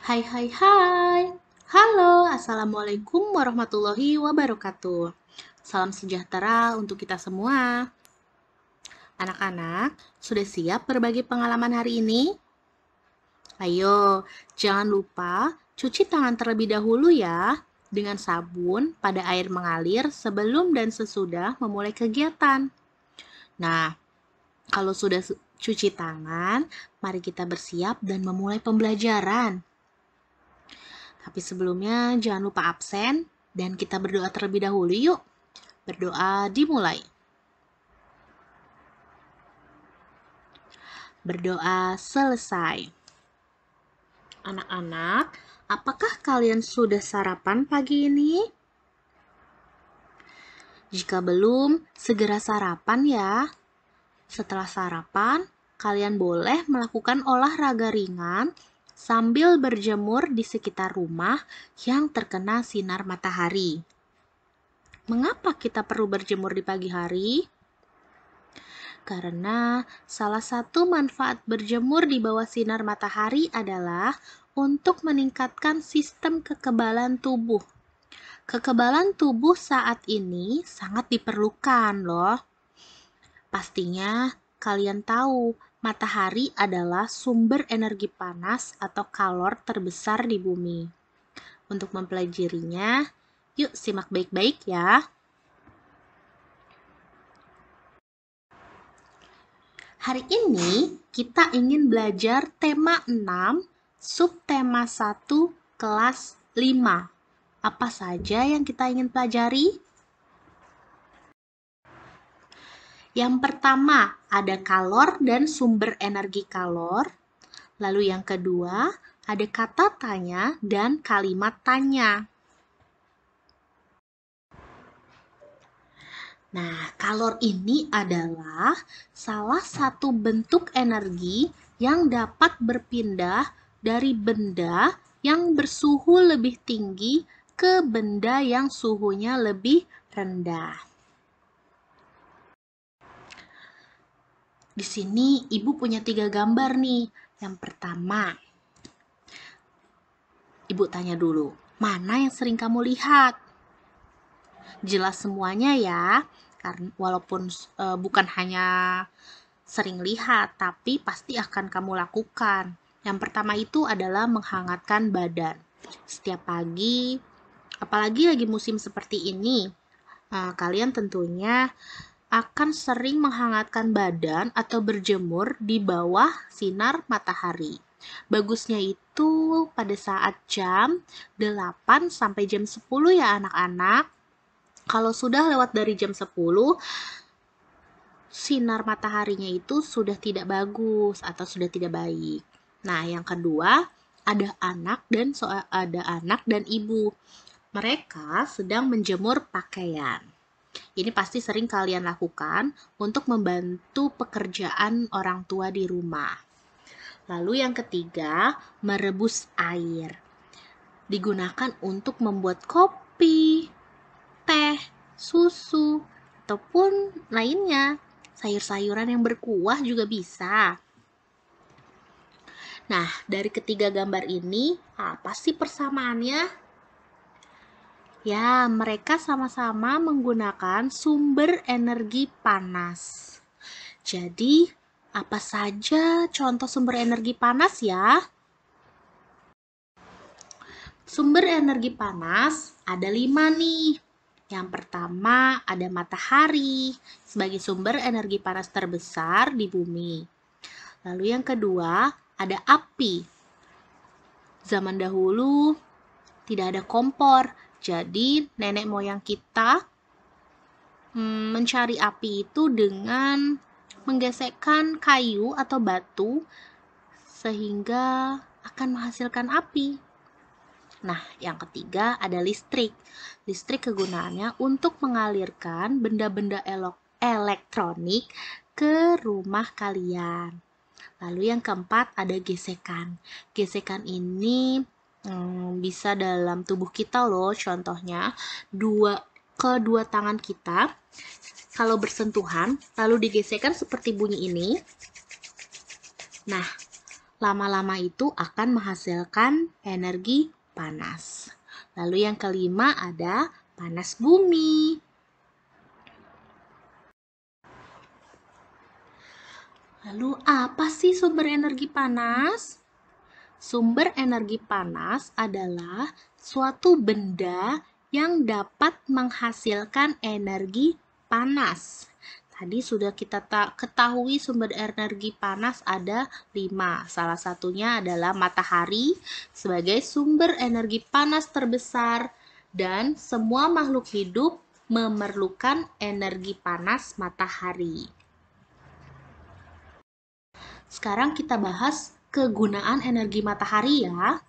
Hai hai hai. Halo, Assalamualaikum warahmatullahi wabarakatuh. Salam sejahtera untuk kita semua. Anak-anak, sudah siap berbagi pengalaman hari ini? Ayo, jangan lupa cuci tangan terlebih dahulu ya dengan sabun pada air mengalir sebelum dan sesudah memulai kegiatan. Nah, kalau sudah cuci tangan, mari kita bersiap dan memulai pembelajaran. Tapi sebelumnya jangan lupa absen dan kita berdoa terlebih dahulu yuk. Berdoa dimulai. Berdoa selesai. Anak-anak, apakah kalian sudah sarapan pagi ini? Jika belum, segera sarapan ya. Setelah sarapan, kalian boleh melakukan olahraga ringan sambil berjemur di sekitar rumah yang terkena sinar matahari. Mengapa kita perlu berjemur di pagi hari? Karena salah satu manfaat berjemur di bawah sinar matahari adalah untuk meningkatkan sistem kekebalan tubuh. Kekebalan tubuh saat ini sangat diperlukan, loh. Pastinya kalian tahu matahari adalah sumber energi panas atau kalor terbesar di bumi. Untuk mempelajarinya, yuk simak baik-baik ya. Hari ini kita ingin belajar tema 6, subtema 1, kelas 5. Apa saja yang kita ingin pelajari? Yang pertama, ada kalor dan sumber energi kalor. Lalu yang kedua, ada kata tanya dan kalimat tanya. Nah, kalor ini adalah salah satu bentuk energi yang dapat berpindah dari benda yang bersuhu lebih tinggi ke benda yang suhunya lebih rendah. Di sini ibu punya tiga gambar nih. Yang pertama, ibu tanya dulu, mana yang sering kamu lihat? Jelas semuanya ya, karena walaupun e, bukan hanya sering lihat, tapi pasti akan kamu lakukan. Yang pertama itu adalah menghangatkan badan. Setiap pagi, apalagi lagi musim seperti ini, e, kalian tentunya akan sering menghangatkan badan atau berjemur di bawah sinar matahari. Bagusnya itu pada saat jam 8 sampai jam 10 ya anak-anak. Kalau sudah lewat dari jam 10, sinar mataharinya itu sudah tidak bagus atau sudah tidak baik. Nah, yang kedua, ada anak dan so ada anak dan ibu. Mereka sedang menjemur pakaian. Ini pasti sering kalian lakukan untuk membantu pekerjaan orang tua di rumah. Lalu yang ketiga, merebus air. Digunakan untuk membuat kopi, teh, susu, ataupun lainnya. Sayur-sayuran yang berkuah juga bisa. Nah, dari ketiga gambar ini, apa sih persamaannya? Ya, mereka sama-sama menggunakan sumber energi panas. Jadi, apa saja contoh sumber energi panas ya? Sumber energi panas ada lima nih. Yang pertama ada matahari sebagai sumber energi panas terbesar di bumi. Lalu yang kedua ada api. Zaman dahulu tidak ada kompor, jadi nenek moyang kita hmm, mencari api itu dengan menggesekkan kayu atau batu sehingga akan menghasilkan api. Nah, yang ketiga ada listrik. Listrik kegunaannya untuk mengalirkan benda-benda elektronik ke rumah kalian. Lalu yang keempat ada gesekan. Gesekan ini hmm, bisa dalam tubuh kita loh contohnya dua kedua tangan kita kalau bersentuhan lalu digesekkan seperti bunyi ini nah lama-lama itu akan menghasilkan energi panas lalu yang kelima ada panas bumi Lalu apa sih sumber energi panas? Sumber energi panas adalah suatu benda yang dapat menghasilkan energi panas. Tadi sudah kita ketahui sumber energi panas ada lima. Salah satunya adalah matahari sebagai sumber energi panas terbesar dan semua makhluk hidup memerlukan energi panas matahari. Sekarang kita bahas kegunaan energi matahari ya.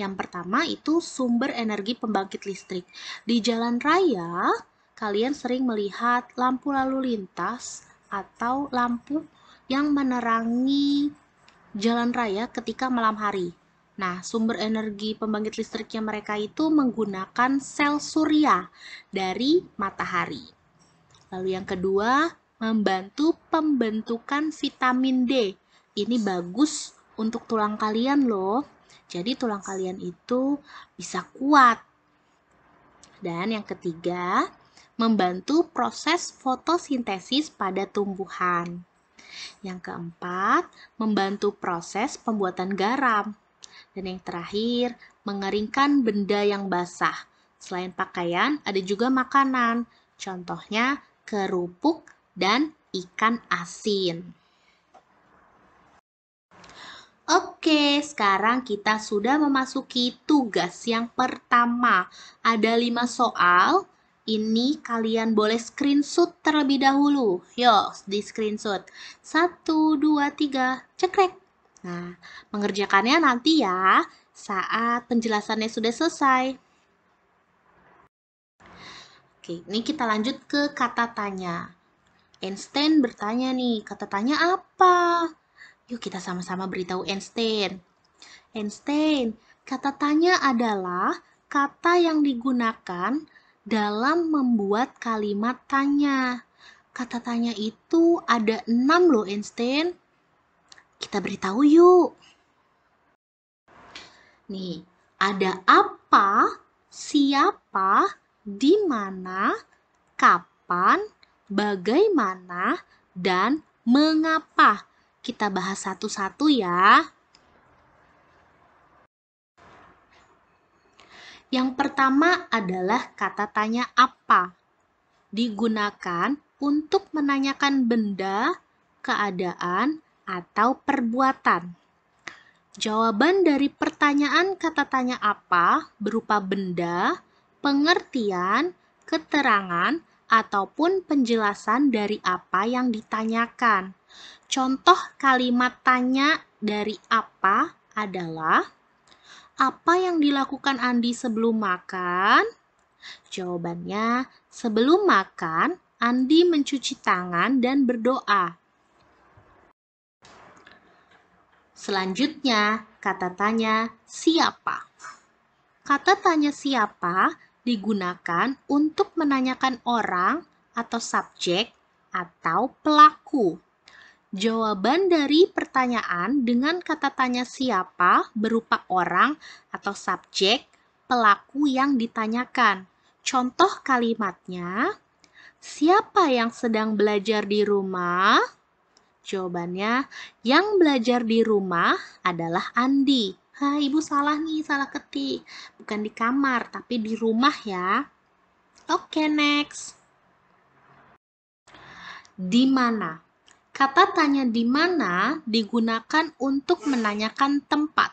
Yang pertama itu sumber energi pembangkit listrik. Di jalan raya, kalian sering melihat lampu lalu lintas atau lampu yang menerangi jalan raya ketika malam hari. Nah, sumber energi pembangkit listriknya mereka itu menggunakan sel surya dari matahari. Lalu yang kedua, membantu pembentukan vitamin D. Ini bagus untuk tulang kalian loh. Jadi tulang kalian itu bisa kuat. Dan yang ketiga, membantu proses fotosintesis pada tumbuhan. Yang keempat, membantu proses pembuatan garam. Dan yang terakhir, mengeringkan benda yang basah. Selain pakaian, ada juga makanan. Contohnya kerupuk dan ikan asin. Oke, sekarang kita sudah memasuki tugas yang pertama. Ada lima soal. Ini kalian boleh screenshot terlebih dahulu. Yuk, di screenshot. Satu, dua, tiga, cekrek. Nah, mengerjakannya nanti ya saat penjelasannya sudah selesai. Oke, ini kita lanjut ke kata tanya. Einstein bertanya nih, kata tanya apa? Yuk kita sama-sama beritahu Einstein. Einstein, kata tanya adalah kata yang digunakan dalam membuat kalimat tanya. Kata tanya itu ada enam loh Einstein. Kita beritahu yuk. Nih, ada apa, siapa, di mana, kapan, bagaimana, dan mengapa. Kita bahas satu-satu ya. Yang pertama adalah kata tanya apa. Digunakan untuk menanyakan benda, keadaan, atau perbuatan. Jawaban dari pertanyaan kata tanya apa berupa benda, pengertian, keterangan, ataupun penjelasan dari apa yang ditanyakan. Contoh kalimat tanya dari apa adalah apa yang dilakukan Andi sebelum makan? Jawabannya, sebelum makan, Andi mencuci tangan dan berdoa. Selanjutnya, kata tanya siapa. Kata tanya siapa digunakan untuk menanyakan orang atau subjek atau pelaku. Jawaban dari pertanyaan dengan kata tanya siapa berupa orang atau subjek pelaku yang ditanyakan. Contoh kalimatnya, siapa yang sedang belajar di rumah? Jawabannya, yang belajar di rumah adalah Andi. Ha, ibu salah nih, salah ketik. Bukan di kamar, tapi di rumah ya. Oke, okay, next. Di mana? Kata tanya di mana digunakan untuk menanyakan tempat.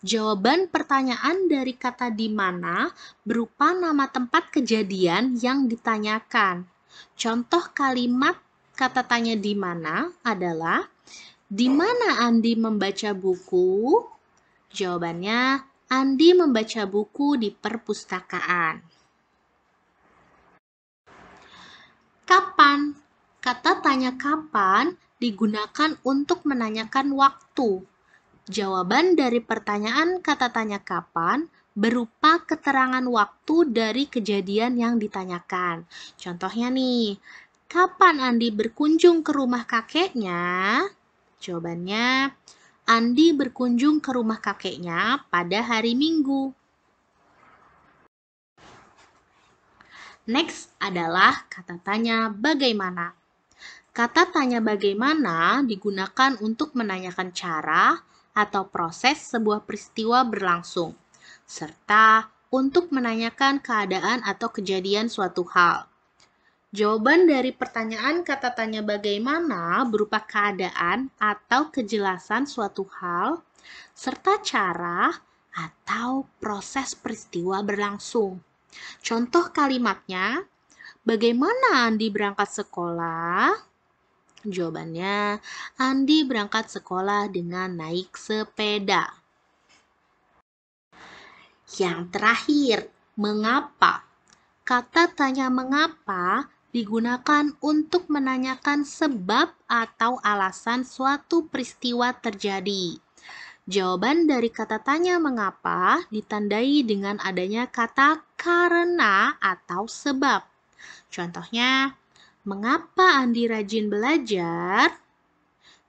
Jawaban pertanyaan dari kata di mana berupa nama tempat kejadian yang ditanyakan. Contoh kalimat kata tanya di mana adalah di mana Andi membaca buku? Jawabannya Andi membaca buku di perpustakaan. Kapan Kata tanya kapan digunakan untuk menanyakan waktu. Jawaban dari pertanyaan kata tanya kapan berupa keterangan waktu dari kejadian yang ditanyakan. Contohnya nih, kapan Andi berkunjung ke rumah kakeknya? Jawabannya, Andi berkunjung ke rumah kakeknya pada hari Minggu. Next adalah kata tanya bagaimana. Kata tanya bagaimana digunakan untuk menanyakan cara atau proses sebuah peristiwa berlangsung, serta untuk menanyakan keadaan atau kejadian suatu hal. Jawaban dari pertanyaan kata tanya bagaimana berupa keadaan atau kejelasan suatu hal, serta cara atau proses peristiwa berlangsung. Contoh kalimatnya, bagaimana Andi berangkat sekolah? Jawabannya, Andi berangkat sekolah dengan naik sepeda. Yang terakhir, mengapa? Kata tanya mengapa digunakan untuk menanyakan sebab atau alasan suatu peristiwa terjadi. Jawaban dari kata tanya mengapa ditandai dengan adanya kata karena atau sebab. Contohnya, Mengapa Andi rajin belajar?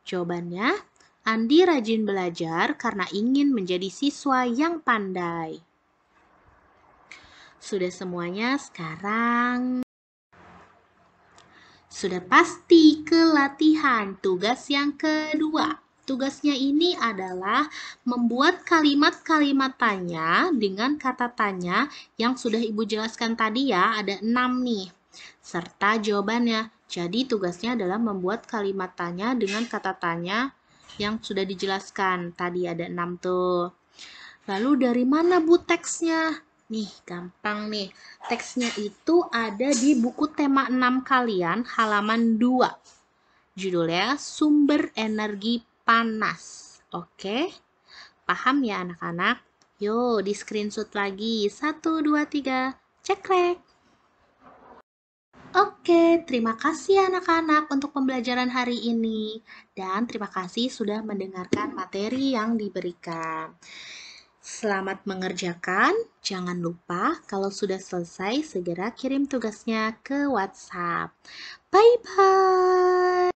Jawabannya, Andi rajin belajar karena ingin menjadi siswa yang pandai. Sudah semuanya sekarang. Sudah pasti ke latihan tugas yang kedua. Tugasnya ini adalah membuat kalimat-kalimat tanya dengan kata tanya yang sudah Ibu jelaskan tadi ya, ada enam nih serta jawabannya. Jadi tugasnya adalah membuat kalimat tanya dengan kata tanya yang sudah dijelaskan. Tadi ada enam tuh. Lalu dari mana Bu teksnya? Nih, gampang nih. Teksnya itu ada di buku tema 6 kalian, halaman 2. Judulnya Sumber Energi Panas. Oke? Paham ya anak-anak? Yo, di screenshot lagi. Satu dua tiga, Cekrek. Oke, terima kasih anak-anak untuk pembelajaran hari ini. Dan terima kasih sudah mendengarkan materi yang diberikan. Selamat mengerjakan. Jangan lupa kalau sudah selesai segera kirim tugasnya ke WhatsApp. Bye-bye.